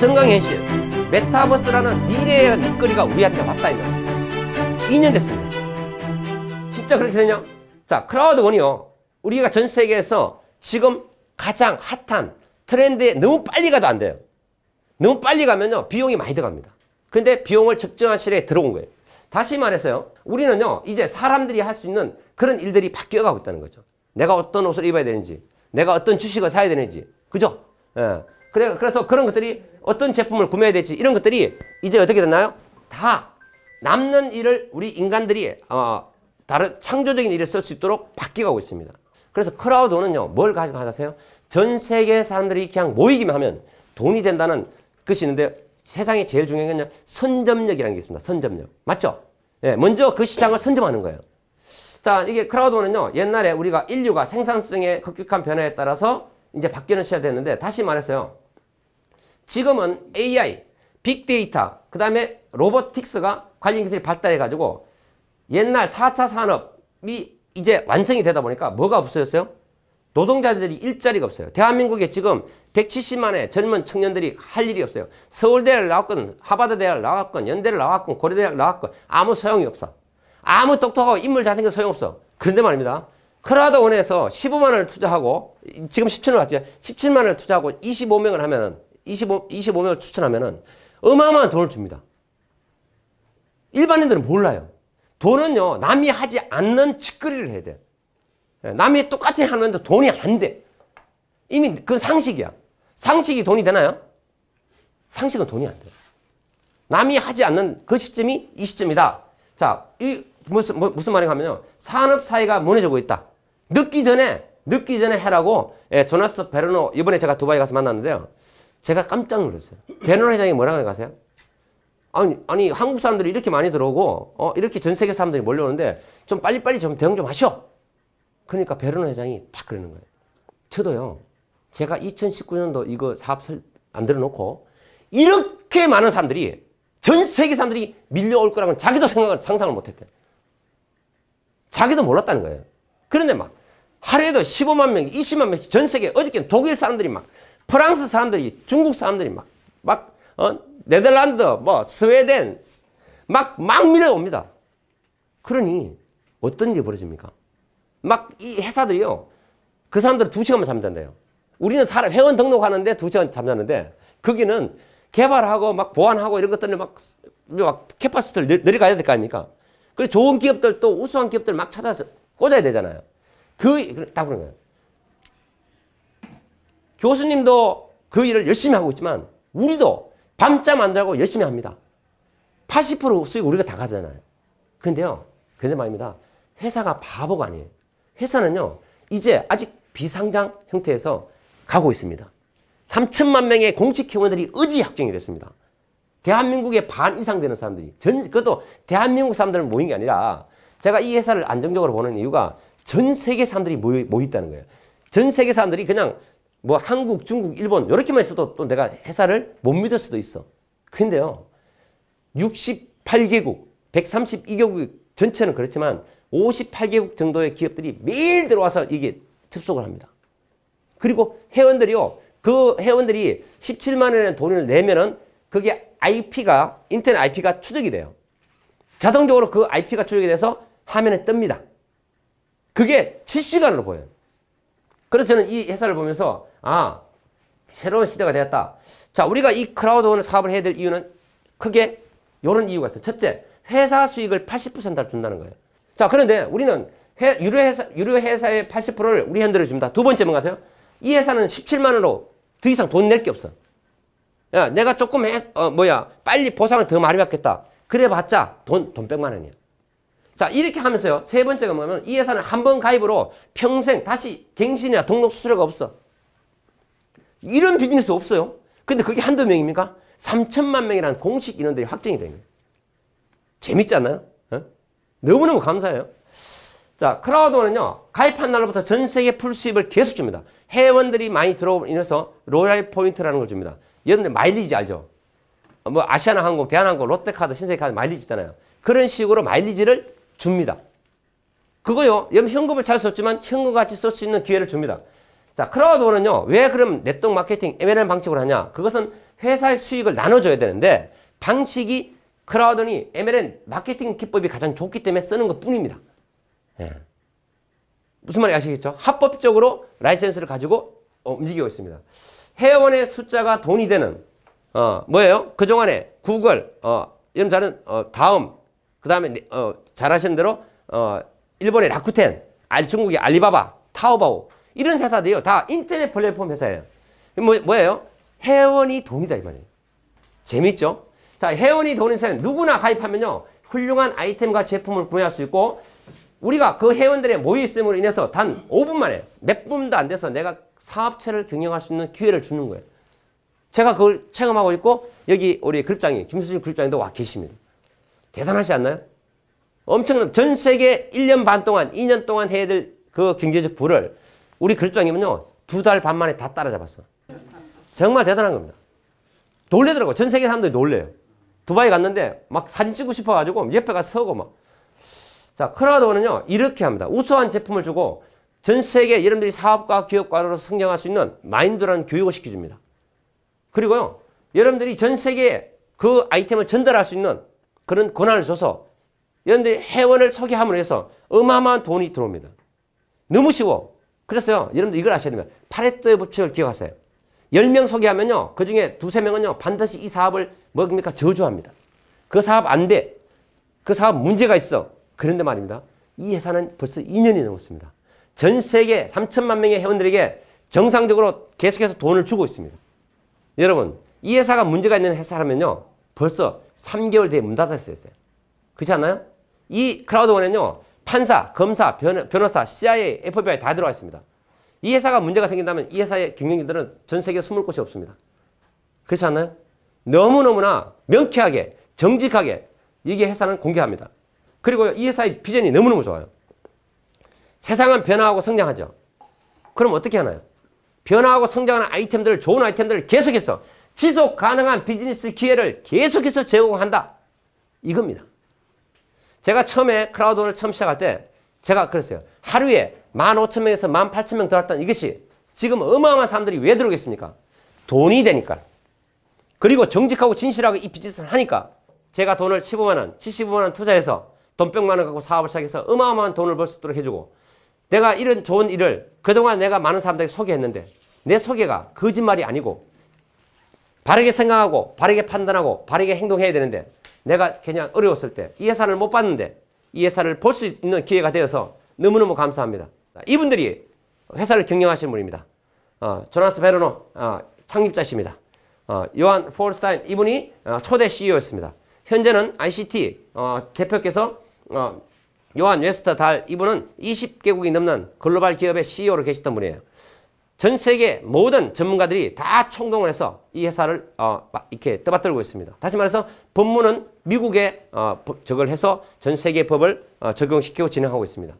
증강현실, 메타버스라는 미래의한 밑거리가 우리한테 왔다 이거예 2년 됐습니다. 진짜 그렇게 되냐? 자, 크라우드 원이요. 우리가 전 세계에서 지금 가장 핫한 트렌드에 너무 빨리 가도 안 돼요. 너무 빨리 가면요. 비용이 많이 들어갑니다. 근데 비용을 적정한 시대에 들어온 거예요. 다시 말해서요. 우리는요. 이제 사람들이 할 수 있는 그런 일들이 바뀌어가고 있다는 거죠. 내가 어떤 옷을 입어야 되는지, 내가 어떤 주식을 사야 되는지. 그죠? 예. 그래, 그래서 그런 것들이 어떤 제품을 구매해야 될지 이런 것들이 이제 어떻게 됐나요? 다 남는 일을 우리 인간들이 어, 다른 창조적인 일을쓸 수 있도록 바뀌고 어가 있습니다. 그래서 크라우드는요. 뭘 가지고 하세요? 전 세계 사람들이 그냥 모이기만 하면 돈이 된다는 것이 있는데 세상에 제일 중요한 건요 선점력이라는 게 있습니다. 선점력. 맞죠? 예, 먼저 그 시장을 선점하는 거예요. 자, 이게 크라우드는요. 옛날에 우리가 인류가 생산성의 급격한 변화에 따라서 이제 바뀌는 시대가 됐는데 다시 말해서요. 지금은 AI, 빅데이터, 그 다음에 로보틱스가 관련 기술이 발달해가지고 옛날 4차 산업이 이제 완성이 되다 보니까 뭐가 없어졌어요? 노동자들이 일자리가 없어요. 대한민국에 지금 170만의 젊은 청년들이 할 일이 없어요. 서울대를 나왔건 하버드 대학을 나왔건 연대를 나왔건 고려대를 나왔건 아무 소용이 없어. 아무 똑똑하고 인물 잘생겨 소용없어. 그런데 말입니다. 크라우 원에서 15만 원을 투자하고 지금 17만 원을 투자하고 25명을 하면 은 25, 25명을 추천하면은 어마어마한 돈을 줍니다. 일반인들은 몰라요. 돈은요, 남이 하지 않는 짓거리를 해야 돼. 예, 남이 똑같이 하는데 돈이 안 돼. 이미 그 상식이야. 상식이 돈이 되나요? 상식은 돈이 안돼 남이 하지 않는 그 시점이 이 시점이다. 자, 이 무슨 뭐, 무슨 말인가 하면요. 산업 사회가 무너지고 있다. 늦기 전에 늦기 전에 해라고 예, 조나스 베르노 이번에 제가 두바이 가서 만났는데요. 제가 깜짝 놀랐어요. 배노 회장이 뭐라고 하세요? 아니, 아니, 한국 사람들이 이렇게 많이 들어오고, 어, 이렇게 전 세계 사람들이 몰려오는데, 좀 빨리빨리 좀 대응 좀 하셔! 그러니까 베르노 회장이 딱 그러는 거예요. 저도요, 제가 2019년도 이거 사업 만들어 놓고, 이렇게 많은 사람들이, 전 세계 사람들이 밀려올 거라고는 자기도 생각을, 상상을 못 했대. 자기도 몰랐다는 거예요. 그런데 막, 하루에도 15만 명, 20만 명전 세계, 어저께 독일 사람들이 막, 프랑스 사람들이 중국 사람들이 막, 막, 어, 네덜란드, 뭐, 스웨덴, 막, 막 밀어옵니다. 그러니, 어떤 일이 벌어집니까? 막, 이 회사들이요, 그 사람들은 두 시간만 잠잔대요. 우리는 사람, 회원 등록하는데 두 시간 잠자는데, 거기는 개발하고 막 보완하고 이런 것들을 막, 막 캐파시티를 내려가야 될 거 아닙니까? 그래서 좋은 기업들 또 우수한 기업들 막 찾아서 꽂아야 되잖아요. 그, 딱 그런 거예요. 교수님도 그 일을 열심히 하고 있지만 우리도 밤잠 안 자고 열심히 합니다. 80% 수익 우리가 다 가잖아요. 근데요. 근데 말입니다. 회사가 바보가 아니에요. 회사는요. 이제 아직 비상장 형태에서 가고 있습니다. 3천만 명의 공식 회원들이 의지 확정이 됐습니다. 대한민국의 반 이상 되는 사람들이 전 그것도 대한민국 사람들 모인 게 아니라 제가 이 회사를 안정적으로 보는 이유가 전 세계 사람들이 모여, 모여 있다는 거예요. 전 세계 사람들이 그냥 뭐 한국, 중국, 일본 이렇게만 있어도 또 내가 회사를 못 믿을 수도 있어. 근데요. 68개국, 132개국 전체는 그렇지만 58개국 정도의 기업들이 매일 들어와서 이게 접속을 합니다. 그리고 회원들이요. 그 회원들이 17만 원의 돈을 내면은 그게 IP가 인터넷 IP가 추적이 돼요. 자동적으로 그 IP가 추적이 돼서 화면에 뜹니다. 그게 실시간으로 보여요. 그래서 저는 이 회사를 보면서 아 새로운 시대가 되었다. 자 우리가 이 크라우드 오늘 사업을 해야 될 이유는 크게 이런 이유가 있어요. 첫째 회사 수익을 80%를 준다는 거예요. 자 그런데 우리는 유료회사, 유료회사의 80%를 우리 현들을 줍니다. 두 번째 뭔가 아세요? 이 회사는 17만원으로 더 이상 돈 낼 게 없어. 야, 내가 조금 해, 어, 뭐야, 빨리 보상을 더 많이 받겠다. 그래 봤자 돈, 돈 100만 원이야. 자, 이렇게 하면서요. 세 번째가 뭐냐면, 이 회사는 한 번 가입으로 평생 다시 갱신이나 등록 수수료가 없어. 이런 비즈니스 없어요. 근데 그게 한두 명입니까? 3천만 명이라는 공식 인원들이 확정이 됩니다. 재밌지 않나요? 어? 너무너무 감사해요. 자, 크라우드는요 가입한 날로부터 전 세계 풀 수입을 계속 줍니다. 회원들이 많이 들어오면서 로얄 포인트라는 걸 줍니다. 여러분들 마일리지 알죠? 어, 뭐 아시아나 항공, 대한항공, 롯데카드, 신세계카드 마일리지 있잖아요. 그런 식으로 마일리지를 줍니다. 그거요, 여러분 현금을 찾을 수 없지만 현금같이 쓸 수 있는 기회를 줍니다. 자, 크라우드원은요, 왜 그럼 네트워크 마케팅 MLM 방식으로 하냐? 그것은 회사의 수익을 나눠줘야 되는데, 방식이 크라우드원이 MLM 마케팅 기법이 가장 좋기 때문에 쓰는 것 뿐입니다. 예. 무슨 말인지 아시겠죠? 합법적으로 라이센스를 가지고 어, 움직이고 있습니다. 회원의 숫자가 돈이 되는 어, 뭐예요? 그동안에 구글, 어, 이름 잘은 어, 다음, 그 다음에 네, 어, 잘하시는 대로 어, 일본의 라쿠텐, 중국의 알리바바, 타오바오 이런 회사들이요. 다 인터넷 플랫폼 회사예요. 뭐, 뭐예요? 회원이 돈이다 이 말이에요. 재밌죠? 자, 회원이 돈인 사람 누구나 가입하면요. 훌륭한 아이템과 제품을 구매할 수 있고 우리가 그 회원들의 모여 있음으로 인해서 단 5분 만에 몇 분도 안 돼서 내가 사업체를 경영할 수 있는 기회를 주는 거예요. 제가 그걸 체험하고 있고 여기 우리 글장이 김수진 글장님도 와 계십니다. 대단하지 않나요? 엄청난 전 세계 1년 반 동안 2년 동안 해야 될 그 경제적 부를 우리 글장님은요 두 달 반 만에 다 따라잡았어. 정말 대단한 겁니다. 놀래더라고. 전 세계 사람들이 놀래요. 두바이 갔는데 막 사진 찍고 싶어가지고 옆에 가서 서고 막. 자, 크라우드원요 이렇게 합니다. 우수한 제품을 주고 전 세계 여러분들이 사업과 기업가로 성장할 수 있는 마인드라는 교육을 시켜줍니다. 그리고요, 여러분들이 전 세계에 그 아이템을 전달할 수 있는 그런 권한을 줘서 여러분들이 회원을 소개함으로 해서 어마어마한 돈이 들어옵니다. 너무 쉬워. 그랬어요. 여러분들 이걸 아셔야 됩니다. 파레토의 법칙을 기억하세요. 10명 소개하면요. 그 중에 두세 명은요. 반드시 이 사업을 뭐입니까 저주합니다. 그 사업 안 돼. 그 사업 문제가 있어. 그런데 말입니다. 이 회사는 벌써 2년이 넘었습니다. 전 세계 3천만 명의 회원들에게 정상적으로 계속해서 돈을 주고 있습니다. 여러분, 이 회사가 문제가 있는 회사라면요. 벌써 3개월 뒤에 문 닫았어야 요 그렇지 않나요? 이 크라우드원은요. 판사, 검사, 변, 호사 CIA, FBI 다 들어와 있습니다. 이 회사가 문제가 생긴다면 이 회사의 경영진들은 전 세계에 숨을 곳이 없습니다. 그렇지 않나요? 너무너무나 명쾌하게, 정직하게 이게 회사는 공개합니다. 그리고 이 회사의 비전이 너무너무 좋아요. 세상은 변화하고 성장하죠. 그럼 어떻게 하나요? 변화하고 성장하는 아이템들을, 좋은 아이템들을 계속해서 지속 가능한 비즈니스 기회를 계속해서 제공한다. 이겁니다. 제가 처음에 크라우드을 처음 시작할 때 제가 그랬어요. 하루에 15,000명에서 18,000명 들어왔던 이것이 지금 어마어마한 사람들이 왜 들어오겠습니까? 돈이 되니까. 그리고 정직하고 진실하고 이비짓을 하니까 제가 돈을 15만 원, 75만 원 투자해서 돈1 0만원 갖고 사업을 시작해서 어마어마한 돈을 벌 수 있도록 해주고 내가 이런 좋은 일을 그동안 내가 많은 사람들에게 소개했는데 내 소개가 거짓말이 아니고 바르게 생각하고 바르게 판단하고 바르게 행동해야 되는데 내가 그냥 어려웠을 때 이 회사를 못 봤는데 이 회사를 볼 수 있는 기회가 되어서 너무너무 감사합니다. 이분들이 회사를 경영하시는 분입니다. 어, 조나스 베르노 어, 창립자십니다. 어, 요한 폴스타인 이분이 어, 초대 CEO였습니다. 현재는 ICT 어, 대표께서 어, 요한 웨스터 달 이분은 20개국이 넘는 글로벌 기업의 CEO로 계셨던 분이에요. 전 세계 모든 전문가들이 다 총동을 해서 이 회사를 어, 이렇게 떠받들고 있습니다. 다시 말해서 법무는 미국에 어, 적을 해서 전 세계 법을 어, 적용시키고 진행하고 있습니다.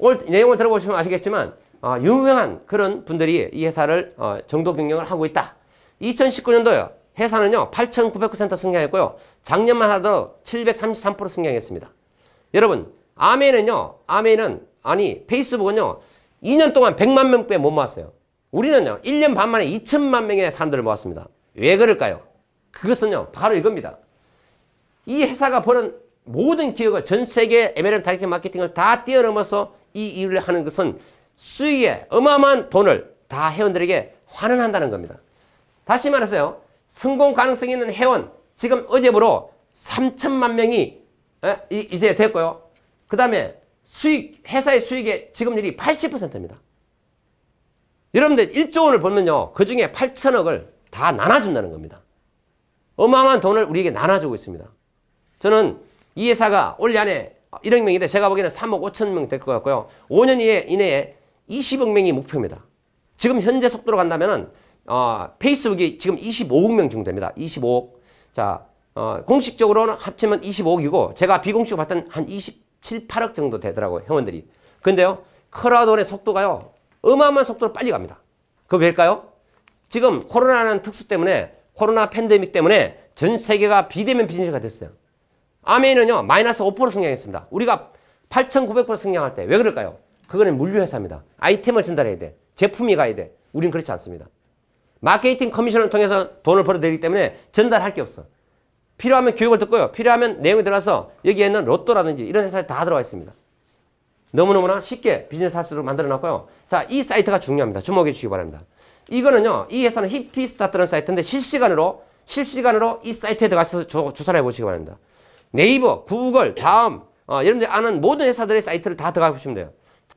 오늘 내용을 들어보시면 아시겠지만 어, 유명한 그런 분들이 이 회사를 어, 정도 경영을 하고 있다. 2019년도요. 회사는요. 8,900%성장했고요 작년만 하도 733%성장했습니다 여러분 아메는요. 아메는 아니 페이스북은요. 2년 동안 100만 명밖못 모았어요. 우리는요. 1년 반 만에 2천만 명의 사람들을 모았습니다. 왜 그럴까요? 그것은요. 바로 이겁니다. 이 회사가 버는 모든 기업을 전 세계 MLM 다이렉트 마케팅을 다 뛰어넘어서 이 일을 하는 것은 수익의 어마어마한 돈을 다 회원들에게 환원한다는 겁니다. 다시 말해서요. 성공 가능성이 있는 회원 지금 어제부로 3천만 명이 에? 예, 이제 됐고요. 그 다음에 수익 회사의 수익의 지금 률이 80%입니다. 여러분들 1조 원을 벌면요. 그중에 8천억을 다 나눠준다는 겁니다. 어마어마한 돈을 우리에게 나눠주고 있습니다. 저는 이 회사가 올해 에 1억 명인데 제가 보기에는 3억 5천 명 될 것 같고요. 5년 이내, 이내에 20억 명이 목표입니다. 지금 현재 속도로 간다면 어, 페이스북이 지금 25억 명 정도 됩니다. 25억. 자, 어, 공식적으로는 합치면 25억이고 제가 비공식으로 봤던 한 27, 8억 정도 되더라고요. 회원들이. 근데요. 크라우드의 속도가요. 어마어마한 속도로 빨리 갑니다. 그거 왜일까요? 지금 코로나는 라 특수 때문에 코로나 팬데믹 때문에 전 세계가 비대면 비즈니스가 됐어요. 아메이는요 마이너스 5% 성장했습니다. 우리가 8,900% 성장할 때 왜 그럴까요? 그거는 물류회사입니다. 아이템을 전달해야 돼. 제품이 가야 돼. 우린 그렇지 않습니다. 마케팅 커미션을 통해서 돈을 벌어들이기 때문에 전달할 게 없어. 필요하면 교육을 듣고요. 필요하면 내용이 들어서 여기에는 로또라든지 이런 회사에 다 들어와 있습니다. 너무너무나 쉽게 비즈니스 할 수있도 만들어 놨고요. 자, 이 사이트가 중요합니다. 주목해 주시기 바랍니다. 이거는요, 이 회사는 히피스타트라는 사이트인데 실시간으로, 실시간으로 이 사이트에 들어가서 조, 조사를 해 보시기 바랍니다. 네이버, 구글, 다음, 어, 여러분들 아는 모든 회사들의 사이트를 다 들어가 보시면 돼요.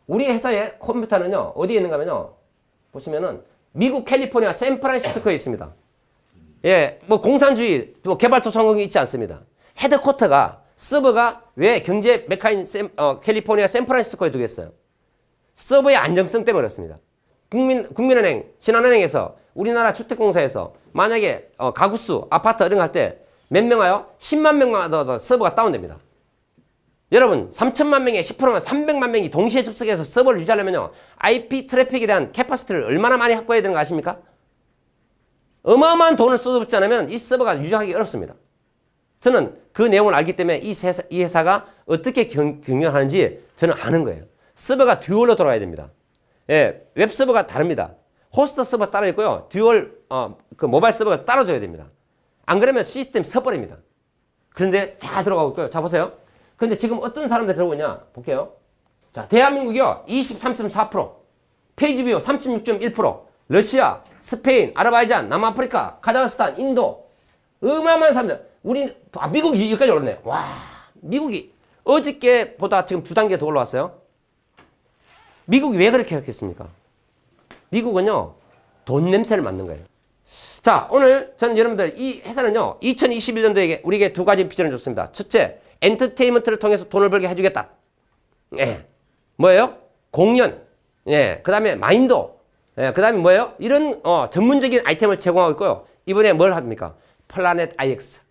우리 회사의 컴퓨터는요, 어디에 있는가면요, 하 보시면은 미국 캘리포니아 샌프란시스코에 있습니다. 예, 뭐 공산주의, 뭐개발도성공이 있지 않습니다. 헤드쿼터가, 서버가 왜 경제 메카인 샘, 어, 캘리포니아 샌프란시스코에 두겠어요? 서버의 안정성 때문에 그렇습니다. 국민, 국민은행, 신한은행에서 우리나라 주택공사에서 만약에 어, 가구수, 아파트 이런 거 할때 몇명 와요? 10만 명마다 서버가 다운됩니다. 여러분 3천만 명에 10%면 300만 명이 동시에 접속해서 서버를 유지하려면요. IP 트래픽에 대한 캐파시티를 얼마나 많이 확보해야 되는 거 아십니까? 어마어마한 돈을 쏟아붓지 않으면 이 서버가 유지하기 어렵습니다. 저는 그 내용을 알기 때문에 이, 회사, 이 회사가 어떻게 경, 경영하는지 저는 아는 거예요. 서버가 듀얼로 돌아가야 됩니다. 예, 웹 서버가 다릅니다. 호스트 서버 따로 있고요. 듀얼 어, 그 모바일 서버가 따로 줘야 됩니다. 안 그러면 시스템 서버립니다. 그런데 잘 들어가고 있고요. 자 보세요. 그런데 지금 어떤 사람들 들어오냐 볼게요. 자 대한민국이요. 23.4% 페이지뷰 36.1% 러시아, 스페인, 아르바이잔, 남아프리카, 카자흐스탄, 인도 어마어마한 사람들 우리 아 미국이 여기까지 올랐네요. 와 미국이 어저께보다 지금 두 단계 더 올라왔어요. 미국이 왜 그렇게 했겠습니까? 미국은요 돈 냄새를 맡는 거예요. 자 오늘 저는 여러분들 이 회사는요 2021년도에 우리에게 두 가지 비전을 줬습니다. 첫째 엔터테인먼트를 통해서 돈을 벌게 해주겠다. 예. 뭐예요? 공연. 예. 그 다음에 마인도. 예. 그 다음에 뭐예요? 이런, 어, 전문적인 아이템을 제공하고 있고요. 이번에 뭘 합니까? 플라넷 IX.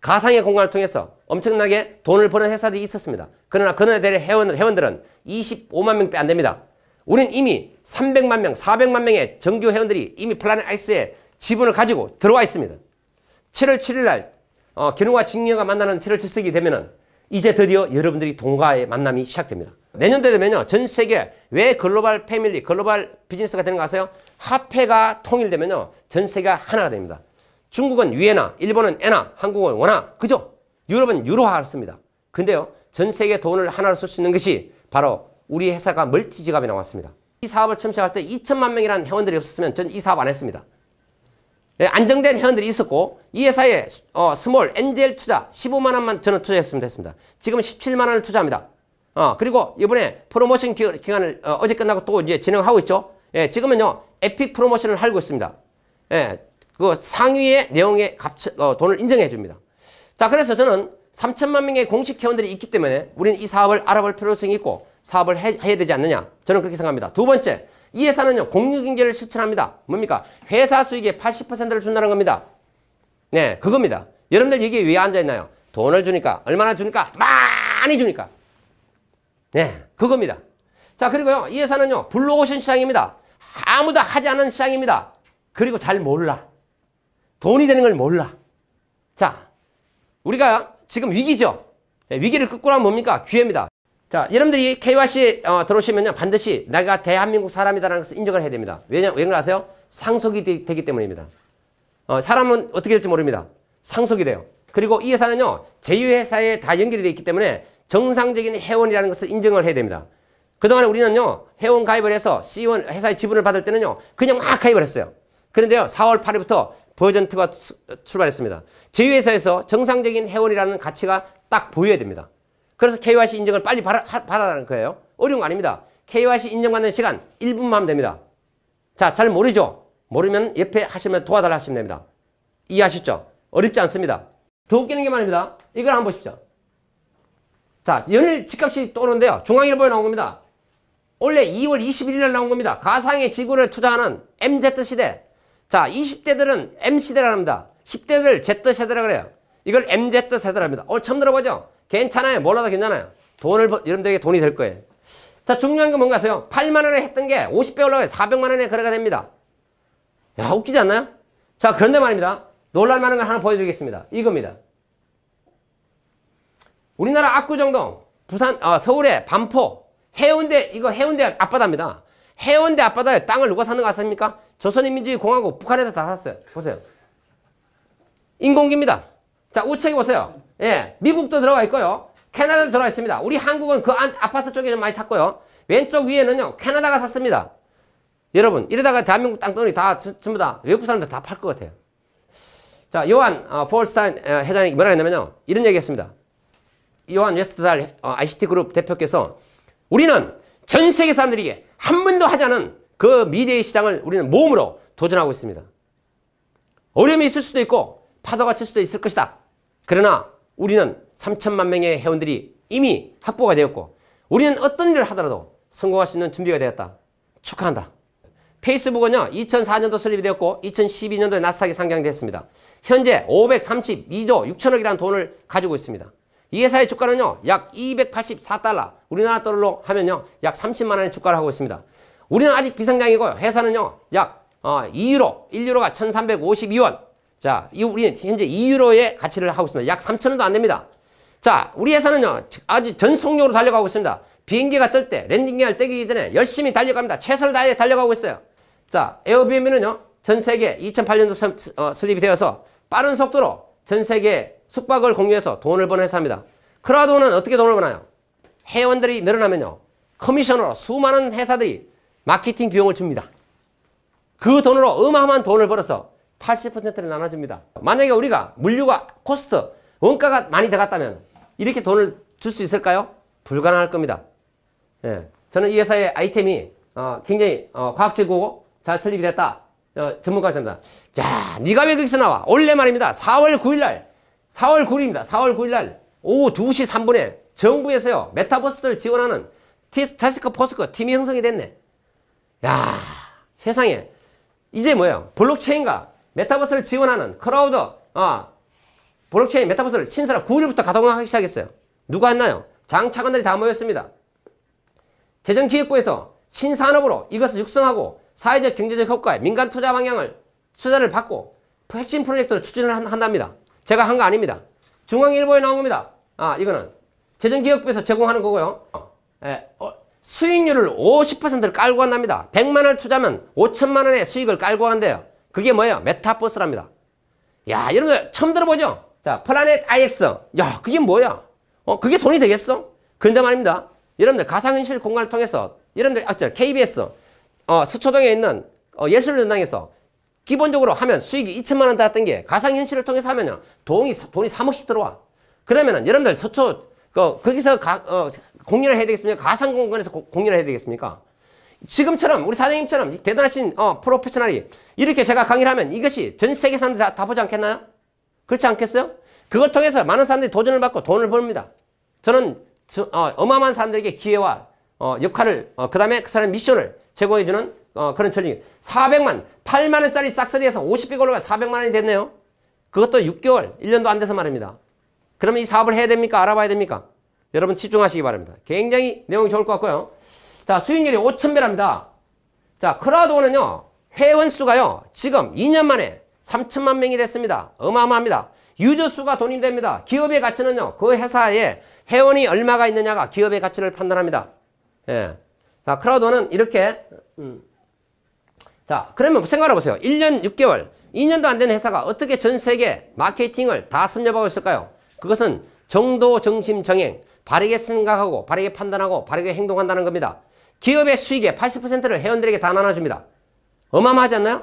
가상의 공간을 통해서 엄청나게 돈을 버는 회사들이 있었습니다. 그러나 그네들의 회원, 회원들은 25만 명밖에 안 됩니다. 우린 이미 300만 명, 400만 명의 정규 회원들이 이미 플라넷 아이스에 지분을 가지고 들어와 있습니다. 7월 7일 날 어, 기능과 직녀가 만나는 7월 7석이 되면은 이제 드디어 여러분들이 동가의 만남이 시작됩니다. 내년도 되면요. 전 세계 왜 글로벌 패밀리, 글로벌 비즈니스가 되는 가 아세요? 화폐가 통일되면요. 전 세계가 하나가 됩니다. 중국은 위에나, 일본은 에나, 한국은 원화, 그죠? 유럽은 유로화 습니다 근데요, 전 세계 돈을 하나로 쓸 수 있는 것이 바로 우리 회사가 멀티 지갑이 나왔습니다. 이 사업을 처음 시작할 때 2천만 명이라는 회원들이 없었으면 전 이 사업 안 했습니다. 네, 안정된 회원들이 있었고 이 회사에 어, 스몰 엔젤 투자 15만 원만 저는 투자했으면 됐습니다. 지금 17만 원을 투자합니다. 어, 그리고 이번에 프로모션 기, 간을 어, 제 끝나고 또 이제 진행하고 있죠. 예, 지금은요 에픽 프로모션을 하고 있습니다. 예, 그 상위의 내용의 값, 어, 돈을 인정해 줍니다. 자, 그래서 저는 3천만 명의 공식 회원들이 있기 때문에 우리는 이 사업을 알아볼 필요성이 있고 사업을 해, 해야 되지 않느냐. 저는 그렇게 생각합니다. 두 번째, 이 회사는요, 공유경제를 실천합니다. 뭡니까? 회사 수익의 80%를 준다는 겁니다. 네, 그겁니다. 여러분들 여기 왜 앉아있나요? 돈을 주니까, 얼마나 주니까? 많이 주니까. 네, 그겁니다. 자, 그리고요, 이 회사는요, 블루오션 시장입니다. 아무도 하지 않은 시장입니다. 그리고 잘 몰라. 돈이 되는 걸 몰라. 자, 우리가 지금 위기죠. 네, 위기를 극고하면 뭡니까? 기회입니다. 자, 여러분들이 KYC 어, 들어오시면요. 반드시 내가 대한민국 사람이다라는 것을 인정을 해야 됩니다. 왜냐, 왜 그러세요? 상속이 되, 기 때문입니다. 어, 사람은 어떻게 될지 모릅니다. 상속이 돼요. 그리고 이 회사는요. 제휴회사에 다 연결이 되어 있기 때문에 정상적인 회원이라는 것을 인정을 해야 됩니다. 그동안에 우리는요. 회원 가입을 해서 C1 회사의 지분을 받을 때는요. 그냥 막 가입을 했어요. 그런데요. 4월 8일부터 버전트가 출발했습니다. 제휴회사에서 정상적인 회원이라는 가치가 딱 보여야 됩니다. 그래서 KYC 인증을 빨리 받아, 받아라는 거예요. 어려운 거 아닙니다. KYC 인증받는 시간 1분만 하면 됩니다. 자, 잘 모르죠? 모르면 옆에 하시면 도와달라 하시면 됩니다. 이해하셨죠? 어렵지 않습니다. 더 웃기는 게 말입니다. 이걸 한번 보십시오. 자, 연일 집값이 떠 오는데요. 중앙일보에 나온 겁니다. 원래 2월 21일 날 나온 겁니다. 가상의 지구를 투자하는 MZ시대 자, 20대들은 M시대라 합니다. 10대들 Z세대라 그래요. 이걸 MZ세대라 합니다. 어, 처음 들어보죠? 괜찮아요. 몰라도 괜찮아요. 돈을, 여러분들에게 돈이 될 거예요. 자, 중요한 건 뭔가 아세요? 8만원에 했던 게 50배 올라가요. 400만원에 거래가 됩니다. 야, 웃기지 않나요? 자, 그런데 말입니다. 놀랄만한 걸 하나 보여드리겠습니다. 이겁니다. 우리나라 압구정동, 부산, 어, 서울의 반포, 해운대, 이거 해운대 앞바다입니다. 해운대 앞바다에 땅을 누가 사는 거 아십니까? 조선인민주공화국 북한에서 다 샀어요. 보세요. 인공기입니다. 자우체국 보세요. 예, 미국도 들어가 있고요. 캐나다도 들어가 있습니다. 우리 한국은 그 안, 아파트 쪽에 좀 많이 샀고요. 왼쪽 위에는요. 캐나다가 샀습니다. 여러분 이러다가 대한민국 땅덩이 다 전부 다 외국 사람들 다 팔 것 같아요. 자 요한 어, 포스타인 어, 회장이 뭐라 했냐면요. 이런 얘기했습니다. 요한 웨스트달 어, ICT 그룹 대표께서 우리는 전 세계 사람들에게 한 번도 하지 않은 그 미래의 시장을 우리는 몸으로 도전하고 있습니다. 어려움이 있을 수도 있고 파도가 칠 수도 있을 것이다. 그러나 우리는 3천만 명의 회원들이 이미 확보가 되었고 우리는 어떤 일을 하더라도 성공할 수 있는 준비가 되었다. 축하한다. 페이스북은요. 2004년도 설립이 되었고 2012년도에 나스닥에 상장됐습니다. 현재 532조 6천억이라는 돈을 가지고 있습니다. 이 회사의 주가는요. 약 284달러 우리나라 돈으로 하면요. 약 30만 원의 주가를 하고 있습니다. 우리는 아직 비상장이고요. 회사는요. 약 어, 2유로, 1유로가 1352원. 자, 이 우리는 현재 2유로의 가치를 하고 있습니다. 약 3천원도 안 됩니다. 자, 우리 회사는요. 아주 전속력으로 달려가고 있습니다. 비행기가 뜰 때, 랜딩기가 뜨기 전에 열심히 달려갑니다. 최선을 다해 달려가고 있어요. 자, 에어비앤비는요. 전 세계 2008년도 설, 어, 설립이 되어서 빠른 속도로 전 세계 숙박을 공유해서 돈을 버는 회사입니다. 크라우드는 어떻게 돈을 버나요? 회원들이 늘어나면요. 커미션으로 수많은 회사들이 마케팅 비용을 줍니다. 그 돈으로 어마어마한 돈을 벌어서 80%를 나눠줍니다. 만약에 우리가 물류가 코스트, 원가가 많이 들어갔다면 이렇게 돈을 줄 수 있을까요? 불가능할 겁니다. 예. 저는 이 회사의 아이템이 어, 굉장히 어, 과학적이고 잘 설립이 됐다. 어, 전문가입니다. 자, 네가 왜 거기서 나와? 원래 말입니다. 4월 9일 날, 4월 9일입니다. 4월 9일 날 오후 2시 3분에 정부에서요 메타버스를 지원하는 티스타스크 포스크 팀이 형성이 됐네. 야 세상에 이제 뭐예요? 블록체인과 메타버스를 지원하는 크라우드 아, 블록체인 메타버스를 친사라 9일부터 가동하기 시작했어요. 누가 했나요? 장 차관들이 다 모였습니다. 재정기획부에서 신산업으로 이것을 육성하고 사회적 경제적 효과에 민간 투자 방향을 투자를 받고 핵심 프로젝트를 추진을 한답니다. 제가 한 거 아닙니다. 중앙일보에 나온 겁니다. 아 이거는 재정기획부에서 제공하는 거고요. 어, 에, 예. 어, 수익률을 50%를 깔고 한답니다. 100만 원을 투자하면 5천만 원의 수익을 깔고 한대요. 그게 뭐예요? 메타버스랍니다. 야, 여러분들 처음 들어보죠? 자, 플라넷 IX. 야, 그게 뭐야? 어, 그게 돈이 되겠어? 그런데 말입니다. 여러분들 가상현실 공간을 통해서 여러분들 아, 저 KBS 어, 서초동에 있는 어, 예술전당에서 기본적으로 하면 수익이 2천만 원 닿았던 게 가상현실을 통해서 하면요. 돈이, 돈이 3억씩 들어와. 그러면은 여러분들 서초, 그, 거기서 가, 어, 공연을 해야 되겠습니까? 가상 공간에서 고, 공연을 해야 되겠습니까? 지금처럼 우리 사장님처럼 대단하신 어, 프로페셔널이 이렇게 제가 강의를 하면 이것이 전 세계 사람들이 다, 다 보지 않겠나요? 그렇지 않겠어요? 그걸 통해서 많은 사람들이 도전을 받고 돈을 벌니다 저는 저, 어, 마어마한 사람들에게 기회와 어, 역할을 어, 그 다음에 그 사람의 미션을 제공해주는 어, 그런 전리 400만 8만원짜리 싹쓸이에서 5 0배 올라가 400만원이 됐네요 그것도 6개월 1년도 안 돼서 말입니다 그러면 이 사업을 해야 됩니까? 알아봐야 됩니까? 여러분 집중하시기 바랍니다. 굉장히 내용이 좋을 것 같고요. 자, 수익률이 5 0 0 0배랍니다 자, 크라우드원은요, 회원수가요, 지금 2년 만에 3천만 명이 됐습니다. 어마어마합니다. 유저수가 돈이 됩니다. 기업의 가치는요, 그 회사에 회원이 얼마가 있느냐가 기업의 가치를 판단합니다. 예. 자, 크라우드원은 이렇게, 음. 자, 그러면 생각해보세요. 1년 6개월, 2년도 안 된 회사가 어떻게 전 세계 마케팅을 다 섭렵하고 있을까요? 그것은 정도, 정심, 정행, 바르게 생각하고 바르게 판단하고 바르게 행동한다는 겁니다. 기업의 수익의 80%를 회원들에게 다 나눠줍니다. 어마어마하지 않나요?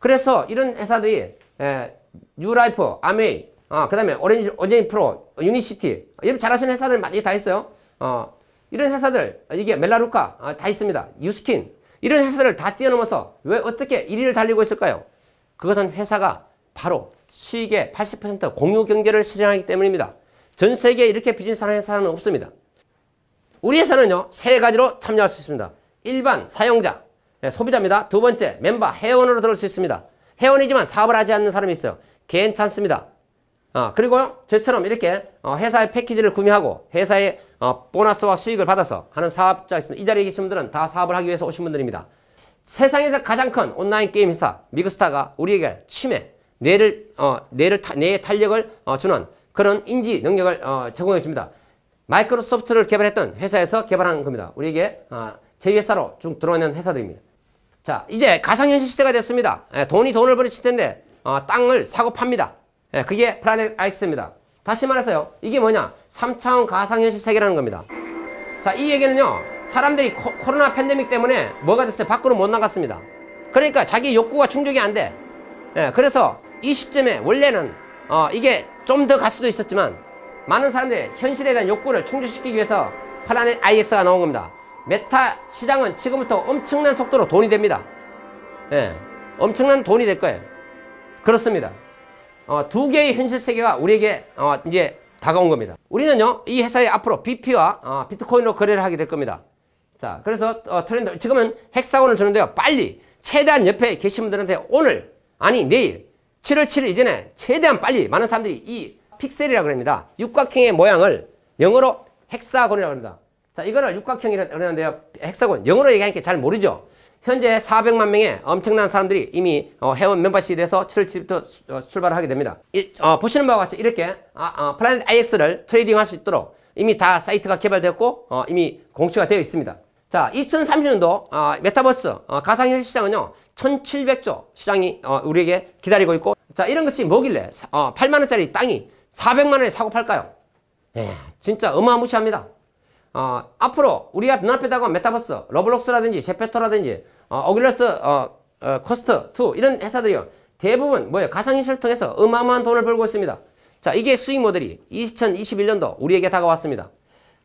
그래서 이런 회사들이 에, 예, 뉴라이프, 아메이, 어, 그 다음에 오렌지, 오젠 프로, 유니시티 이런 잘하시는 회사들 많이 다 있어요. 어, 이런 회사들 이게 멜라루카 어, 다 있습니다. 유스킨 이런 회사들을 다 뛰어넘어서 왜 어떻게 1위를 달리고 있을까요? 그것은 회사가 바로 수익의 80% 공유 경제를 실행하기 때문입니다. 전 세계에 이렇게 비즈니스 하는 회사는 없습니다. 우리 회사는요. 세 가지로 참여할 수 있습니다. 1번 사용자, 네, 소비자입니다. 두 번째 멤버, 회원으로 들어올 수 있습니다. 회원이지만 사업을 하지 않는 사람이 있어요. 괜찮습니다. 아, 그리고 저처럼 이렇게 어, 회사의 패키지를 구매하고 회사의 어, 보너스와 수익을 받아서 하는 사업자 있습니다. 이 자리에 계신 분들은 다 사업을 하기 위해서 오신 분들입니다. 세상에서 가장 큰 온라인 게임 회사 미그스타가 우리에게 치매, 뇌를 어, 뇌를 타, 뇌의 탄력을 어, 주는 그런 인지 능력을 어, 제공해 줍니다. 마이크로소프트를 개발했던 회사에서 개발한 겁니다. 우리에게 어, 제2회사로 쭉 들어오는 회사들입니다. 자, 이제 가상현실 시대가 됐습니다. 예, 돈이 돈을 버리실텐데 어, 땅을 사고 팝니다. 예, 그게 플라넷 IX입니다. 다시 말해서요. 이게 뭐냐? 3차원 가상현실 세계라는 겁니다. 자, 이 얘기는요. 사람들이 코, 로나 팬데믹 때문에 뭐가 됐어요? 밖으로 못 나갔습니다. 그러니까 자기 욕구가 충족이 안 돼. 예, 그래서 이 시점에 원래는 어, 이게 좀더갈 수도 있었지만 많은 사람들의 현실에 대한 욕구를 충족시키기 위해서 파란의 IX가 나온 겁니다. 메타 시장은 지금부터 엄청난 속도로 돈이 됩니다. 예, 엄청난 돈이 될 거예요. 그렇습니다. 어, 두 개의 현실 세계가 우리에게 어, 이제 다가온 겁니다. 우리는요, 이 회사에 앞으로 BP와 어, 비트코인으로 거래를 하게 될 겁니다. 자, 그래서 어, 트렌드, 지금은 핵사원을 주는데요. 빨리, 최대한 옆에 계신 분들한테 오늘, 아니 내일, 7월 7일 이전에 최대한 빨리 많은 사람들이 이 픽셀이라고 합니다. 육각형의 모양을 영어로 헥사곤이라고 합니다. 자, 이거를 육각형이라고 러는데요 헥사곤. 영어로 얘기하니까 잘 모르죠. 현재 400만 명의 엄청난 사람들이 이미 어, 회원 멤버십이 돼서 7월 7일부터 수, 어, 출발을 하게 됩니다. 이, 어, 보시는 바와 같이 이렇게 아, 어, 플라넷 IX를 트레이딩 할 수 있도록 이미 다 사이트가 개발되었고 어, 이미 공시가 되어 있습니다. 자, 2030년도 어, 메타버스 어, 가상현실 시장은요. 1,700조 시장이 어, 우리에게 기다리고 있고 자 이런 것이 뭐길래 어, 8만원짜리 땅이 400만원에 사고 팔까요? 예, 진짜 어마무시합니다. 어, 앞으로 우리가 눈앞에 다가 메타버스, 러블록스라든지 제페토라든지 어, 오큘러스 어, 어, 커스트 2 이런 회사들이 요 대부분 뭐예요? 가상현실을 통해서 어마어마한 돈을 벌고 있습니다. 자 이게 수익 모델이 2021년도 우리에게 다가왔습니다.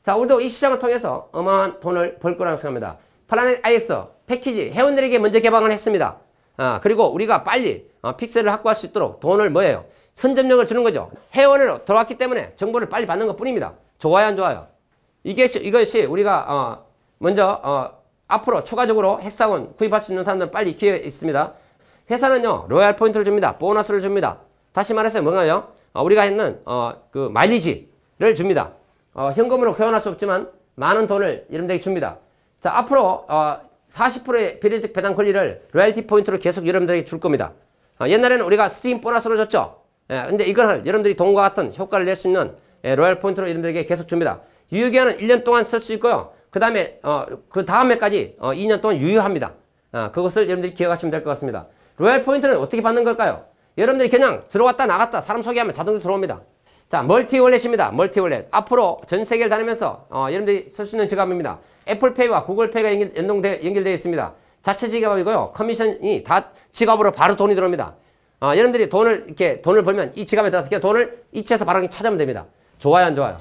자 우리도 이 시장을 통해서 어마어마한 돈을 벌 거라고 생각합니다. 플라넷 IX 패키지 회원들에게 먼저 개방을 했습니다. 아, 그리고 우리가 빨리 어, 픽셀을 확보할 수 있도록 돈을 뭐예요? 선점력을 주는 거죠. 회원으로 들어왔기 때문에 정보를 빨리 받는 것 뿐입니다. 좋아요, 안 좋아요? 이게, 이것이 우리가, 어, 먼저, 어, 앞으로 추가적으로 핵사원 구입할 수 있는 사람들은 빨리 기회 있습니다. 회사는요, 로얄 포인트를 줍니다. 보너스를 줍니다. 다시 말해서 뭔가요? 어, 우리가 있는, 어, 그, 마일리지를 줍니다. 어, 현금으로 교환할 수 없지만, 많은 돈을 이름되게 줍니다. 자, 앞으로, 어, 40%의 비례적 배당 권리를 로얄티 포인트로 계속 여러분들에게 줄 겁니다. 아, 옛날에는 우리가 스트림 보너스로 줬죠. 예, 근데 이걸 여러분들이 돈과 같은 효과를 낼 수 있는 예, 로얄 포인트로 여러분들에게 계속 줍니다. 유효기한은 1년 동안 쓸 수 있고요. 그 다음에 어, 그 다음에까지 어, 2년 동안 유효합니다. 아, 그것을 여러분들이 기억하시면 될 것 같습니다. 로얄 포인트는 어떻게 받는 걸까요? 여러분들이 그냥 들어왔다 나갔다 사람 소개하면 자동으로 들어옵니다. 자 멀티 월렛입니다. 멀티 월렛. 앞으로 전 세계를 다니면서 어, 여러분들이 쓸 수 있는 지갑입니다. 애플페이와 구글페이가 연결, 연동돼, 연결되어 있습니다. 자체 지갑이고요. 커미션이 다 지갑으로 바로 돈이 들어옵니다. 아, 여러분들이 돈을 이렇게 돈을 벌면 이 지갑에 들어서 돈을 이체해서 바로 찾으면 됩니다. 좋아요 안 좋아요?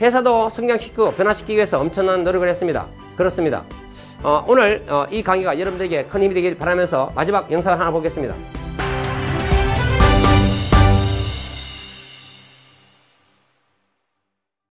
회사도 성장시키고 변화시키기 위해서 엄청난 노력을 했습니다. 그렇습니다. 어, 오늘 어, 이 강의가 여러분들에게 큰 힘이 되길 바라면서 마지막 영상을 하나 보겠습니다.